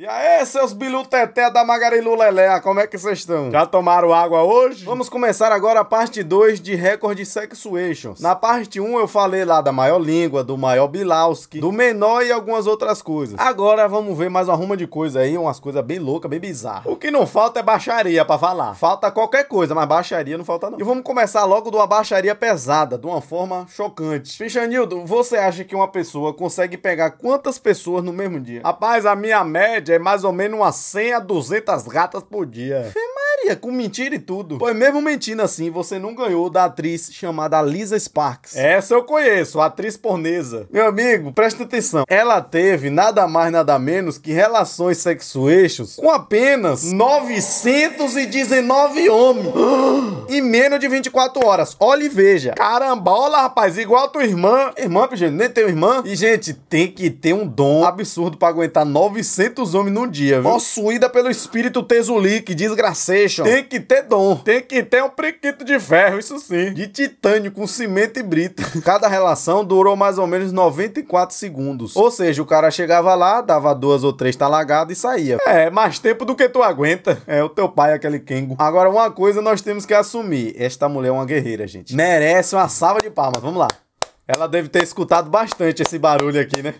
E aí, seus biluteté da Magarilu Leléa, como é que vocês estão? Já tomaram água hoje? Vamos começar agora a parte 2 de Record Sexuations. Na parte 1 um, eu falei lá da maior língua, do maior Bilowski, do menor e algumas outras coisas. Agora vamos ver mais uma ruma de coisa aí, umas coisas bem loucas, bem bizarras. O que não falta é baixaria pra falar. Falta qualquer coisa, mas baixaria não falta não. E vamos começar logo de uma baixaria pesada, de uma forma chocante. Fichanildo, você acha que uma pessoa consegue pegar quantas pessoas no mesmo dia? Rapaz, a minha média é mais ou menos umas 100 a 200 ratas por dia. Olha, com mentira e tudo. Pois mesmo mentindo assim, você não ganhou da atriz chamada Lisa Sparks. Essa eu conheço, atriz pornesa. Meu amigo, presta atenção. Ela teve nada mais nada menos que relações sexuais com apenas 919 homens. em menos de 24 horas. Olha e veja. Caramba, olha rapaz, igual a tua irmã. Irmã, gente, nem tem irmã. E, gente, tem que ter um dom absurdo para aguentar 900 homens num dia, viu? Possuída pelo espírito tesulik desgraceixo bicho. Tem que ter dom. Tem que ter um prequito de ferro, isso sim. De titânio com cimento e brita. Cada relação durou mais ou menos 94 segundos. Ou seja, o cara chegava lá, dava duas ou três talagadas e saía. É, mais tempo do que tu aguenta. É o teu pai, é aquele Kengo. Agora, uma coisa nós temos que assumir. Esta mulher é uma guerreira, gente. Merece uma salva de palmas. Vamos lá. Ela deve ter escutado bastante esse barulho aqui, né?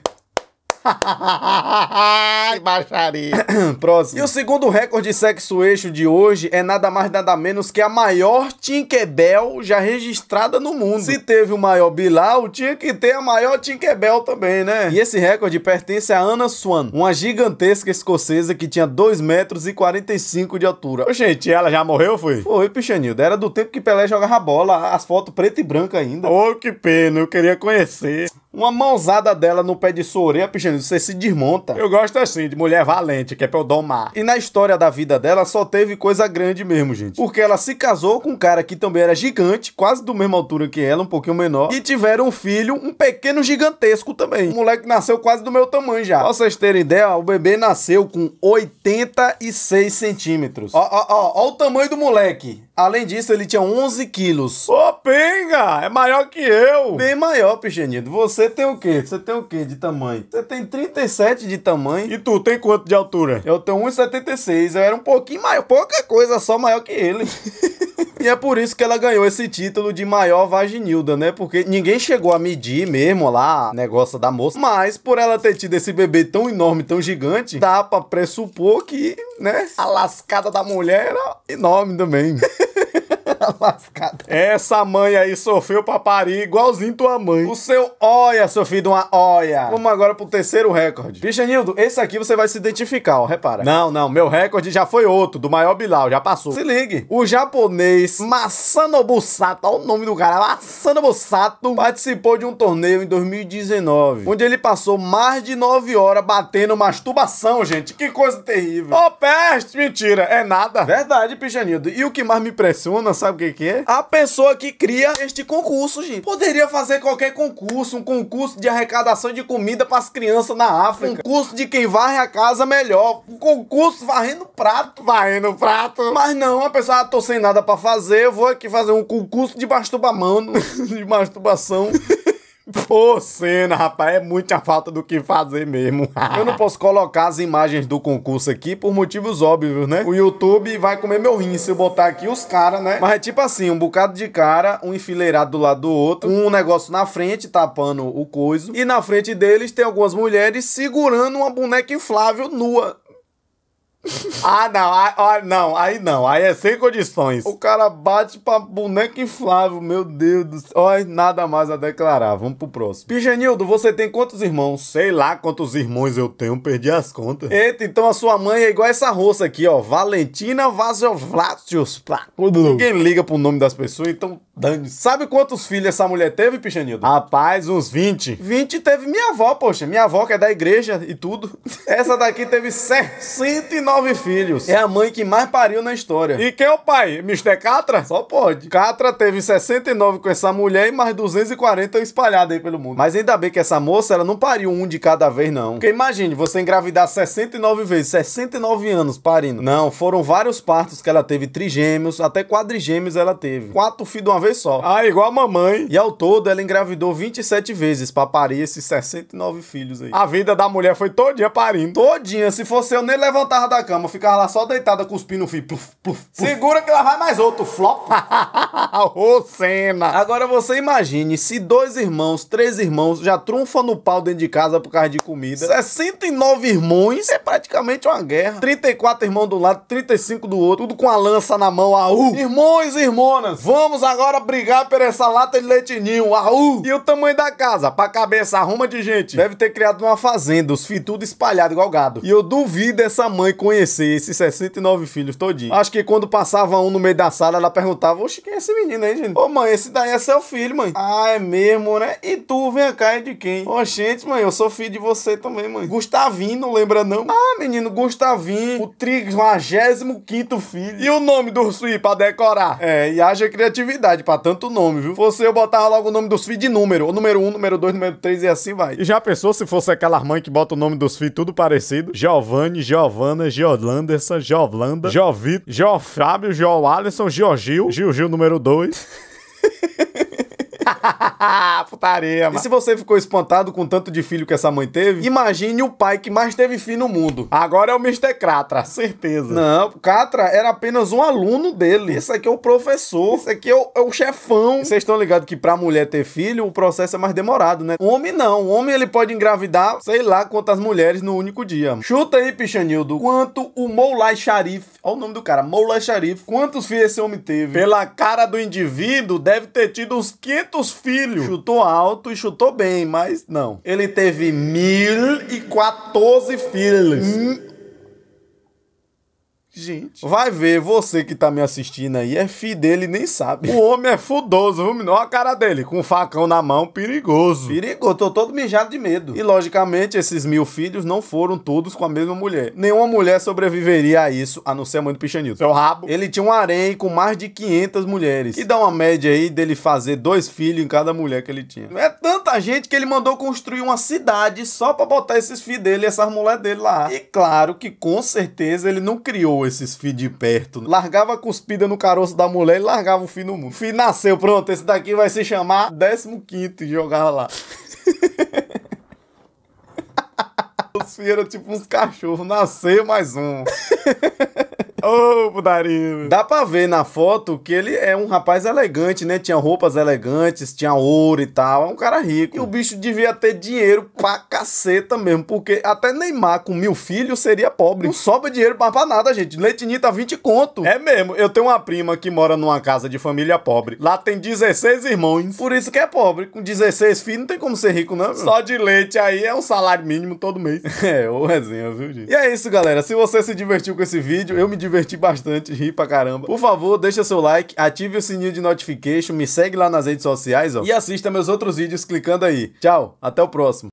Baixaria. Próximo. E o segundo recorde sexo eixo de hoje é nada mais nada menos que a maior Tinkerbell já registrada no mundo. Se teve o maior Bilal, tinha que ter a maior Tinkerbell também, né? E esse recorde pertence a Anna Swan, uma gigantesca escocesa que tinha 2 metros e 45 de altura. Ô, gente, ela já morreu, foi? Foi, Pichanilda. Era do tempo que Pelé jogava bola, as fotos preta e branca ainda. Ô, oh, que pena, eu queria conhecer. Uma mãozada dela no pé de sua orelha, Pichanilda você se desmonta. Eu gosto assim, de mulher valente, que é pra eu domar. E na história da vida dela só teve coisa grande mesmo, gente. Porque ela se casou com um cara que também era gigante, quase do mesma altura que ela, um pouquinho menor. E tiveram um filho, um pequeno gigantesco também. O moleque nasceu quase do meu tamanho já. Pra vocês terem ideia, o bebê nasceu com 86 centímetros. Ó, ó, ó, ó o tamanho do moleque. Além disso, ele tinha 11 quilos. Ô, oh, pinga! É maior que eu! Bem maior, Pichenito. Você tem o quê? Você tem o quê de tamanho? Você tem tem 37 de tamanho. E tu tem quanto de altura? Eu tenho 1,76. Eu era um pouquinho maior, pouca coisa só maior que ele. e é por isso que ela ganhou esse título de maior vaginilda, né? Porque ninguém chegou a medir mesmo lá, negócio da moça. Mas por ela ter tido esse bebê tão enorme, tão gigante, dá pra pressupor que, né? A lascada da mulher era enorme também. Lascada. Essa mãe aí sofreu pra parir igualzinho tua mãe. O seu olha, seu filho de uma olha. Vamos agora pro terceiro recorde. Pichanildo, esse aqui você vai se identificar, ó. Repara. Não, não. Meu recorde já foi outro, do maior Bilal. Já passou. Se ligue. O japonês Masanobu Sato, olha o nome do cara. Masanobu Sato participou de um torneio em 2019, onde ele passou mais de 9 horas batendo masturbação, gente. Que coisa terrível. Ô, oh, peste! Mentira, é nada. Verdade, Pichanildo. E o que mais me impressiona, sabe? sabe o que, que é? A pessoa que cria este concurso, gente. Poderia fazer qualquer concurso, um concurso de arrecadação de comida para as crianças na África, um concurso de quem varre a casa melhor, um concurso varrendo prato, varrendo prato. Mas não, a pessoa, ah, tô sem nada para fazer, eu vou aqui fazer um concurso de masturbamano, de masturbação. Ô, cena, rapaz, é muita falta do que fazer mesmo. Eu não posso colocar as imagens do concurso aqui por motivos óbvios, né? O YouTube vai comer meu rim se eu botar aqui os caras, né? Mas é tipo assim, um bocado de cara, um enfileirado do lado do outro, um negócio na frente tapando o coiso, e na frente deles tem algumas mulheres segurando uma boneca inflável nua ah, não, ah, ah, não, aí não, aí é sem condições. O cara bate pra boneca inflável, meu Deus do céu. Olha, nada mais a declarar, vamos pro próximo. Pigenildo, você tem quantos irmãos? Sei lá quantos irmãos eu tenho, perdi as contas. Eita, então a sua mãe é igual essa roça aqui, ó, Valentina Vasovlácios. Ninguém liga pro nome das pessoas, então Sabe quantos filhos essa mulher teve, Pichanildo? Rapaz, uns 20. 20 teve minha avó, poxa. Minha avó, que é da igreja e tudo. Essa daqui teve 109 filhos. É a mãe que mais pariu na história. E quem é o pai? Mr. Catra? Só pode. Catra teve 69 com essa mulher e mais 240 espalhada aí pelo mundo. Mas ainda bem que essa moça, ela não pariu um de cada vez, não. Porque imagine, você engravidar 69 vezes, 69 anos parindo. Não, foram vários partos que ela teve, trigêmeos, até quadrigêmeos ela teve. Quatro filhos de uma vez vez só. Ah, igual a mamãe. E ao todo, ela engravidou 27 vezes pra parir esses 69 filhos aí. A vida da mulher foi todinha parindo. Todinha. Se fosse eu, nem levantava da cama. Ficava lá só deitada, cuspindo o filho. fio puf, puf. Segura que lá vai mais outro flop. Ô, cena. Agora você imagine se dois irmãos, três irmãos já trunfam no pau dentro de casa por causa de comida. 69 irmãos é praticamente uma guerra. 34 irmãos do lado, 35 do outro, tudo com a lança na mão, a ah, uh. Irmãos e irmãs, vamos agora brigar por essa lata de leitinho, aú! E o tamanho da casa, pra cabeça arruma de gente. Deve ter criado uma fazenda, os filhos tudo espalhado igual gado. E eu duvido essa mãe conhecer esses 69 filhos todinho. Acho que quando passava um no meio da sala, ela perguntava, oxe, quem é esse menino aí, gente? Ô mãe, esse daí é seu filho, mãe. Ah, é mesmo, né? E tu, vem cá, é de quem? Oxente, mãe, eu sou filho de você também, mãe. Gustavinho, não lembra não? Ah, menino, Gustavinho, o 35 quinto filho. E o nome do Sui pra decorar? É, e haja criatividade pra tanto nome, viu? Você eu botava logo o nome dos filhos de número. O número 1, um, número 2, número 3 e assim vai. E já pensou se fosse aquela mãe que bota o nome dos filhos tudo parecido? Giovanni, Giovana, Giolanderson, Giovlanda, Jovito, Geofábio, Geoalisson, Georgil, Gil Gil número 2. Putaria, mano. E se você ficou espantado com o tanto de filho que essa mãe teve, imagine o pai que mais teve filho no mundo. Agora é o Mr. Catra, certeza. Não, Catra era apenas um aluno dele. Esse aqui é o professor, esse aqui é o, é o chefão. Vocês estão ligados que pra mulher ter filho, o processo é mais demorado, né? O homem não. O homem ele pode engravidar, sei lá quantas mulheres no único dia. Chuta aí, Pichanildo, quanto o Moulay Sharif, olha o nome do cara, Moulay Sharif, quantos filhos esse homem teve? Pela cara do indivíduo, deve ter tido uns 500 200 filhos. Chutou alto e chutou bem, mas não. Ele teve 1014 filhos. Hum. Gente. Vai ver, você que tá me assistindo aí é fi dele nem sabe. O homem é fudoso, viu, Olha a cara dele, com um facão na mão, perigoso. Perigoso, tô todo mijado de medo. E logicamente, esses mil filhos não foram todos com a mesma mulher. Nenhuma mulher sobreviveria a isso, a não ser a mãe do Pichanildo. Seu rabo. Ele tinha um harém com mais de 500 mulheres. E dá uma média aí dele fazer dois filhos em cada mulher que ele tinha. É tanta gente que ele mandou construir uma cidade só pra botar esses filhos dele e essas mulheres dele lá. E claro que com certeza ele não criou esses filhos de perto. Né? Largava a cuspida no caroço da mulher e largava o filho no mundo. O nasceu, pronto, esse daqui vai se chamar 15 e jogava lá. Os filhos eram tipo uns cachorros, nasceu mais um. Ô, Ô, putaria. Dá pra ver na foto que ele é um rapaz elegante, né? Tinha roupas elegantes, tinha ouro e tal. É um cara rico. E o bicho devia ter dinheiro pra caceta mesmo, porque até Neymar com mil filhos seria pobre. Não sobra dinheiro pra, pra nada, gente. Leitinita tá 20 conto. É mesmo. Eu tenho uma prima que mora numa casa de família pobre. Lá tem 16 irmãos. Por isso que é pobre. Com 16 filhos não tem como ser rico, não. Só de leite aí é um salário mínimo todo mês. é, ô resenha, viu, gente? E é isso, galera. Se você se divertiu com esse vídeo, eu me diverti bastante, ri pra caramba. Por favor, deixa seu like, ative o sininho de notification, me segue lá nas redes sociais, ó, e assista meus outros vídeos clicando aí. Tchau, até o próximo.